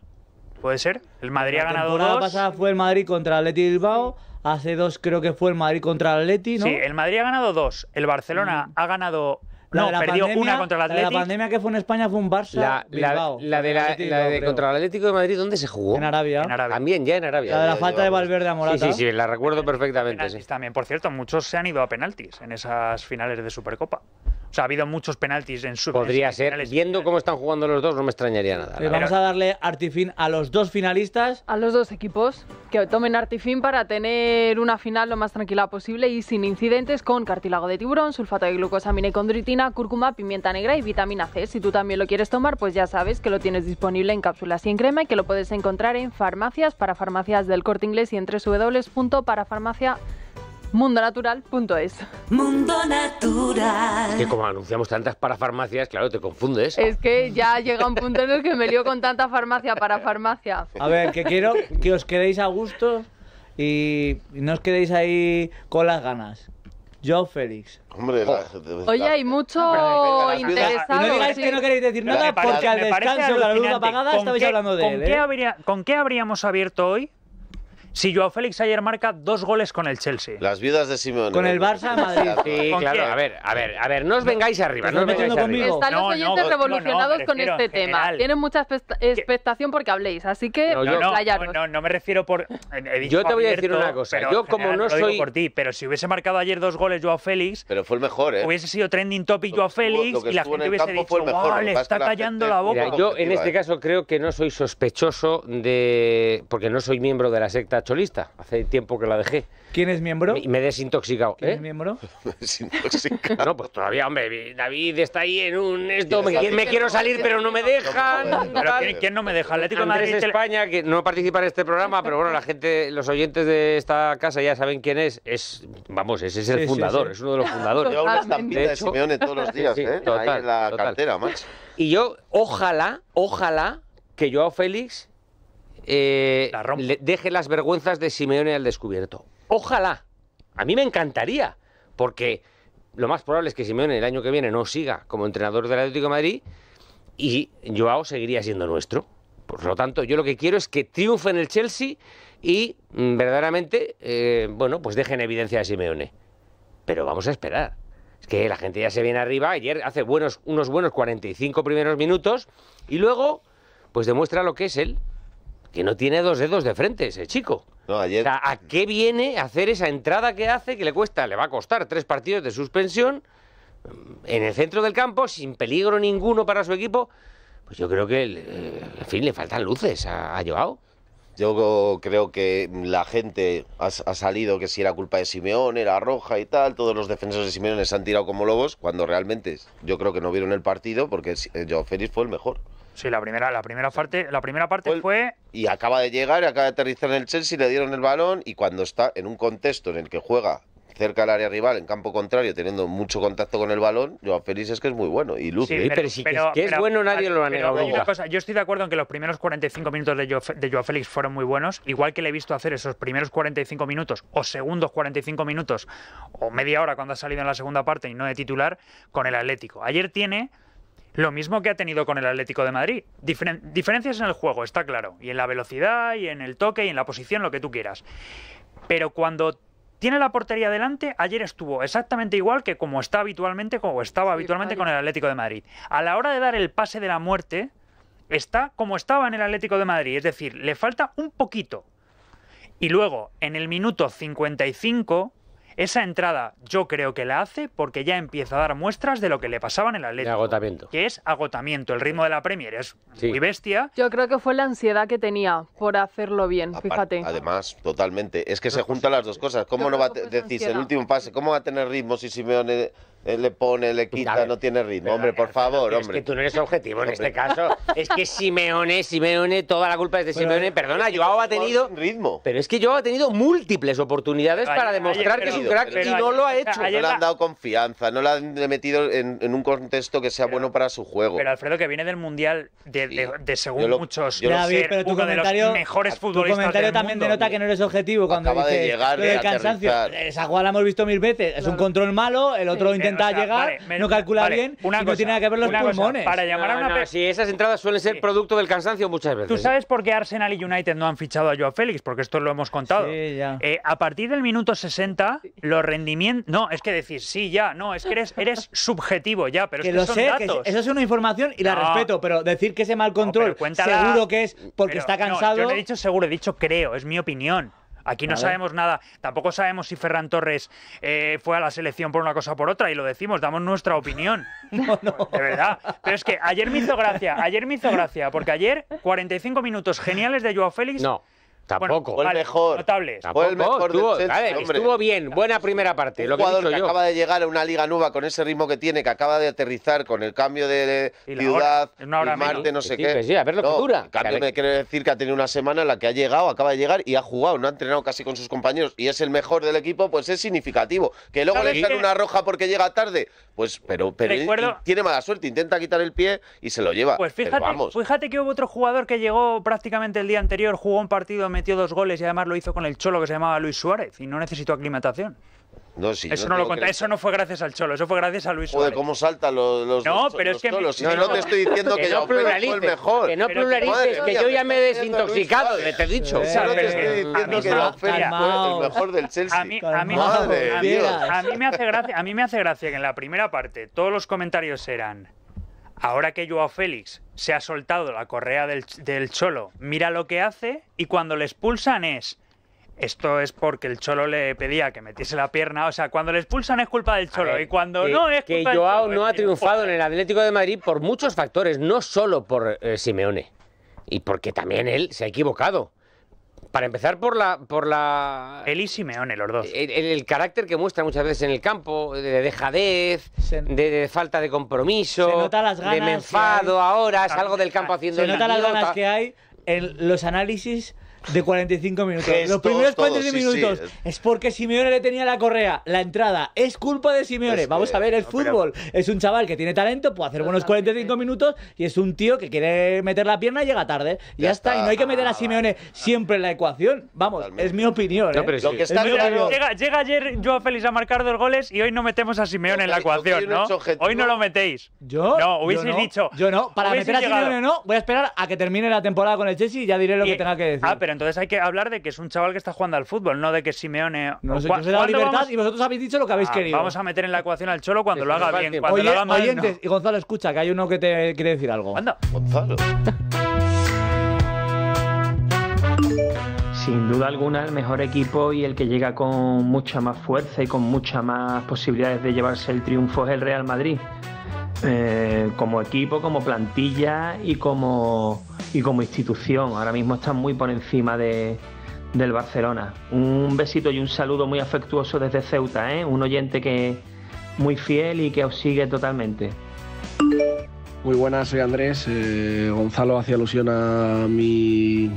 puede ser el Madrid ha ganado dos la pasada
fue el Madrid contra el y Bilbao Hace dos creo que fue el Madrid contra el ¿no? Sí, el Madrid ha ganado dos.
El Barcelona mm. ha ganado no, la perdió pandemia, contra el La pandemia
que fue en España fue un Barça. La,
la de, la, de contra el Atlético de Madrid, ¿dónde se jugó? En Arabia. También, ya en Arabia. La de la falta de Valverde a Morata. Sí, sí, la recuerdo perfectamente. sí. También, por cierto, muchos se han ido a penaltis en esas finales de Supercopa. O sea, ha habido muchos penaltis en su Podría ser. Viendo cómo están jugando
los dos, no me extrañaría nada. Eh, vamos
a darle artifin a los dos finalistas.
A los dos equipos que tomen artifin para tener una final lo más tranquila posible y sin incidentes con cartílago de tiburón, sulfato de glucosamina y condritina, cúrcuma, pimienta negra y vitamina C. Si tú también lo quieres tomar, pues ya sabes que lo tienes disponible en cápsulas y en crema y que lo puedes encontrar en farmacias, para farmacias del corte inglés y en www.parafarmacia.com mundonatural.es. Mundo
Natural. Es que como anunciamos tantas parafarmacias, claro, te confundes. Es
que ya llega un punto en el que me lío con tanta farmacia para farmacia. A ver, que quiero
que os quedéis a
gusto y no os quedéis ahí con las ganas. Yo, Félix.
Hombre, oh.
Oye, hay mucho ah, interesado. no digáis que no queréis decir nada porque
al descanso, la luz apagada, estabais hablando de él. ¿eh?
¿Con qué habríamos abierto hoy? si Joao Félix ayer marca dos goles con el Chelsea. Las viudas de Simón Con el Barça Madrid. Sí, claro. A ver, a ver, a ver, no os vengáis arriba. No os Están los oyentes revolucionados con este tema.
Tienen mucha expectación porque habléis, así que no, no,
no, me refiero por. Eh, yo te voy a decir una cosa. Yo como no soy por ti, pero si hubiese marcado ayer dos goles Joao Félix, pero fue el mejor, ¿eh? Hubiese sido trending topic Joao Félix y la gente hubiese dicho, wow, le está callando la boca. Yo en este
¿eh? caso creo que no soy sospechoso de, porque no soy miembro de la secta cholista. Hace tiempo que la dejé. ¿Quién es miembro? Me, me he desintoxicado. ¿Quién es ¿eh? miembro? desintoxicado. No, pues todavía, hombre, David está ahí en un... Esto, me, quiero salir, pero no me
dejan. ¿Quién no me deja? Atlético Madrid
España, que no participa en este programa, pero bueno, la gente, los oyentes de esta casa ya saben quién es. Es, vamos, ese es el fundador, es uno de los fundadores. una estampita de, Simeone todos los días, ¿eh? la cartera, Y yo, ojalá, ojalá que yo Joao Félix eh, deje las vergüenzas de Simeone al descubierto. Ojalá. A mí me encantaría, porque lo más probable es que Simeone el año que viene no siga como entrenador del Atlético de Madrid y Joao seguiría siendo nuestro. Por lo tanto, yo lo que quiero es que triunfe en el Chelsea y mm, verdaderamente, eh, bueno, pues dejen evidencia de Simeone. Pero vamos a esperar. Es que la gente ya se viene arriba. Ayer hace buenos, unos buenos 45 primeros minutos y luego, pues demuestra lo que es él que no tiene dos dedos de frente ese chico. o sea, ¿A qué viene hacer esa entrada que hace que le cuesta? Le va a costar tres partidos de suspensión mm, en el centro del campo, sin peligro ninguno para su equipo. Pues yo creo que, al eh, fin, le faltan luces a, Joao. Yo creo que
la gente ha, salido que si era culpa de Simeón, era roja y tal, todos los defensores de Simeón se han tirado como lobos, cuando realmente yo creo que no vieron el partido porque eh, Joao Félix fue el mejor.
Sí, la primera, la primera parte, la primera parte fue.
Y acaba de llegar, acaba de aterrizar en el Chelsea, le dieron el balón y cuando está en un contexto en el que juega cerca al área rival, en campo contrario, teniendo mucho contacto con el balón, Joao Félix es que es muy bueno y luce. pero, que es, bueno nadie lo ha negado.
yo estoy de acuerdo en que los primeros 45 minutos de de Joao Félix fueron muy buenos, igual que le he visto hacer esos primeros 45 minutos o segundos 45 minutos o media hora cuando ha salido en la segunda parte y no de titular con el Atlético. Ayer tiene lo mismo que ha tenido con el Atlético de Madrid. diferencias en el juego, está claro. Y en la velocidad, y en el toque, y en la posición, lo que tú quieras. Pero cuando tiene la portería delante, ayer estuvo exactamente igual que como está habitualmente, como estaba habitualmente con el Atlético de Madrid. A la hora de dar el pase de la muerte, está como estaba en el Atlético de Madrid, es decir, le falta un poquito. Y luego, en el minuto 55, esa entrada yo creo que la hace porque ya empieza a dar muestras de lo que le pasaban en la Atlético. agotamiento. Que es agotamiento. El ritmo de la Premier es muy bestia.
Yo creo que fue la ansiedad que tenía por hacerlo bien, fíjate.
Además,
totalmente. Es que se juntan las dos cosas. ¿Cómo no va a decís el último pase? ¿Cómo va a tener ritmo si Simeone él le pone, le pues, quita, no tiene ritmo. hombre, por favor, hombre. Es que tú
no eres objetivo en este caso. Es que Simeone, Simeone, toda la culpa es de Simeone. Perdona, Joao ha tenido. ritmo. Pero es que Joao ha tenido múltiples oportunidades para demostrar que es un crack
y no lo ha hecho. no le han dado confianza, no le han metido en, un contexto que sea bueno para su juego. Pero
Alfredo, que viene del mundial de, de, según muchos. pero tu uno comentario, de los mejores futbolistas. Tu comentario también denota que
no eres objetivo cuando Acaba de llegar, de cansancio. Esa jugada la hemos visto mil veces. Es un control malo, el
otro
intenta intentar llegar, no calcula bien una y no tiene que ver los pulmones. para llamar a una no, si
esas entradas suelen ser producto del cansancio muchas veces. ¿Tú ¿eh? sabes
por qué Arsenal y United no han fichado a Joao Félix? Porque esto lo hemos contado. Eh, a partir del minuto 60, los rendimientos... No, es que decir, sí, ya, no, es que eres, subjetivo ya, pero es que son datos. eso es una información y la respeto, pero decir que ese mal control seguro que es porque está cansado... yo no he dicho seguro, he dicho creo, es mi opinión. Aquí no sabemos nada. Tampoco sabemos si Ferran Torres eh, fue a la selección por una cosa o por otra, y lo decimos, damos nuestra opinión. De verdad. Pero es que ayer me hizo gracia, ayer me hizo gracia, porque ayer 45 minutos geniales de Joao Félix. No Tampoco. Bueno, el mejor. el mejor estuvo, estuvo bien, buena primera parte. El jugador que, acaba de llegar a
una liga nueva con ese ritmo que tiene, que acaba de aterrizar con el cambio de ciudad, Marte, no sé qué. Pues sí, a ver lo que dura. Cambio, me quiere decir que ha tenido una semana en la que ha llegado, acaba de llegar y ha jugado, no ha entrenado casi con sus compañeros y es el mejor del equipo, pues es significativo. Que luego le echan una roja porque llega tarde, pues, pero, tiene mala suerte, intenta quitar el pie y se lo lleva. Pues fíjate,
fíjate que hubo otro jugador que llegó prácticamente el día anterior, jugó un partido medio metió dos goles y además lo hizo con el Cholo que se llamaba Luis Suárez y no necesitó aclimatación.
eso no, lo Eso
no fue gracias al Cholo, eso fue gracias a Luis
Joder, cómo saltan los, los No, pero es que No, no, te estoy diciendo que, no pluralices,
el mejor. Que no pluralices, que yo ya me he desintoxicado,
te he dicho. no te fue el mejor del Chelsea. A mí, me hace gracia, a mí me hace gracia que en la primera parte todos los comentarios eran ahora que yo a Félix se ha soltado la correa del, Cholo, mira lo que hace y cuando le expulsan es... Esto es porque el Cholo le pedía que metiese la pierna. O sea, cuando le expulsan es culpa del Cholo. y cuando no es culpa Que Joao no ha triunfado en el
Atlético de Madrid por muchos factores, no solo por eh, Simeone. Y porque también él se ha equivocado. Para empezar por la... Por la y Simeone, los dos. El, carácter que muestra muchas veces en el campo, de dejadez, de, falta de compromiso, de me enfado ahora, es algo del campo ah, haciendo... Se nota las ganas que
hay en los análisis de 45 minutos. Los primeros 45 minutos es porque Simeone le tenía la correa, la entrada. Es culpa de Simeone. Vamos a ver, el fútbol es un chaval que tiene talento, puede hacer buenos 45 minutos y es un tío que quiere meter la pierna y llega tarde. Ya, está. y no hay que meter a Simeone siempre en la ecuación. Vamos, es mi opinión. que ¿eh? está llega,
ayer Joao Félix a marcar dos goles y hoy no metemos a Simeone en la ecuación, ¿no? Hoy no lo metéis. ¿Yo? No, dicho. Yo no. Para meter a Simeone no, voy a esperar a que termine la temporada con el Chelsea y ya diré lo que tenga que ah, decir. pero entonces hay que hablar de que es un chaval que está jugando al fútbol, no de que Simeone. No, se da libertad y vosotros habéis dicho lo que habéis ah, querido. Vamos a meter en la ecuación al Cholo cuando lo haga bien. oyentes,
y Gonzalo, escucha, que hay uno que te quiere decir algo. Anda. Gonzalo.
Sin duda alguna el mejor equipo y el que llega con mucha más fuerza y con muchas más posibilidades de llevarse el triunfo es el Real Madrid. Eh, como equipo, como plantilla y como, y como institución. Ahora mismo están muy por encima del Barcelona. Un besito y un saludo muy afectuoso desde Ceuta, ¿eh? un oyente que muy fiel y que os sigue totalmente.
Muy buenas, soy Andrés. Eh, Gonzalo hace alusión a mi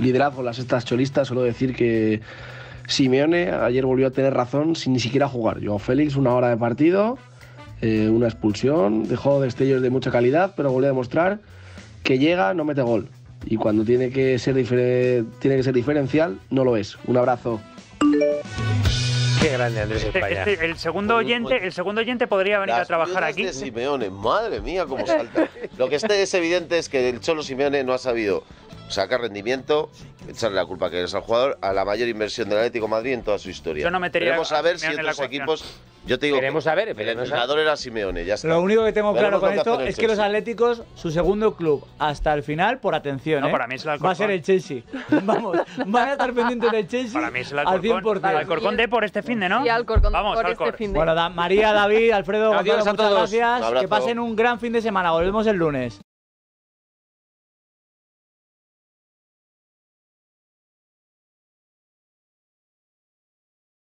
liderazgo las estas cholistas. Solo decir que Simeone ayer volvió a tener razón sin ni siquiera jugar. Yo, Félix, una hora de partido eh, una expulsión, dejó destellos de mucha calidad, pero volvió a demostrar que llega, no mete gol. Y cuando tiene que ser, tiene que ser diferencial, no lo es.
Un abrazo.
Qué grande este, este, el segundo oyente, el segundo oyente podría venir a trabajar aquí. De
Simeone, madre mía, cómo salta. Lo que es evidente es que el Cholo Simeone no ha sabido Saca rendimiento, echarle la culpa que eres al jugador, a la mayor inversión del Atlético de Madrid en toda su historia. Yo no metería Queremos saber si otros equipos. Yo te digo, queremos que el entrenador era Simeone, ya está. Lo único que tengo claro con esto es que los
Atléticos, su segundo club hasta el final, por atención, no, ¿eh? para mí es va a ser el Chelsea. Vamos, van a estar pendientes del
Chelsea para mí es la al 100%. Al Alcorcón de por este fin de, ¿no? Sí, Alcorcón Vamos, por este fin Bueno, María, David,
Alfredo, Gonzalo, muchas gracias. Que pasen un gran fin de semana. Volvemos el lunes.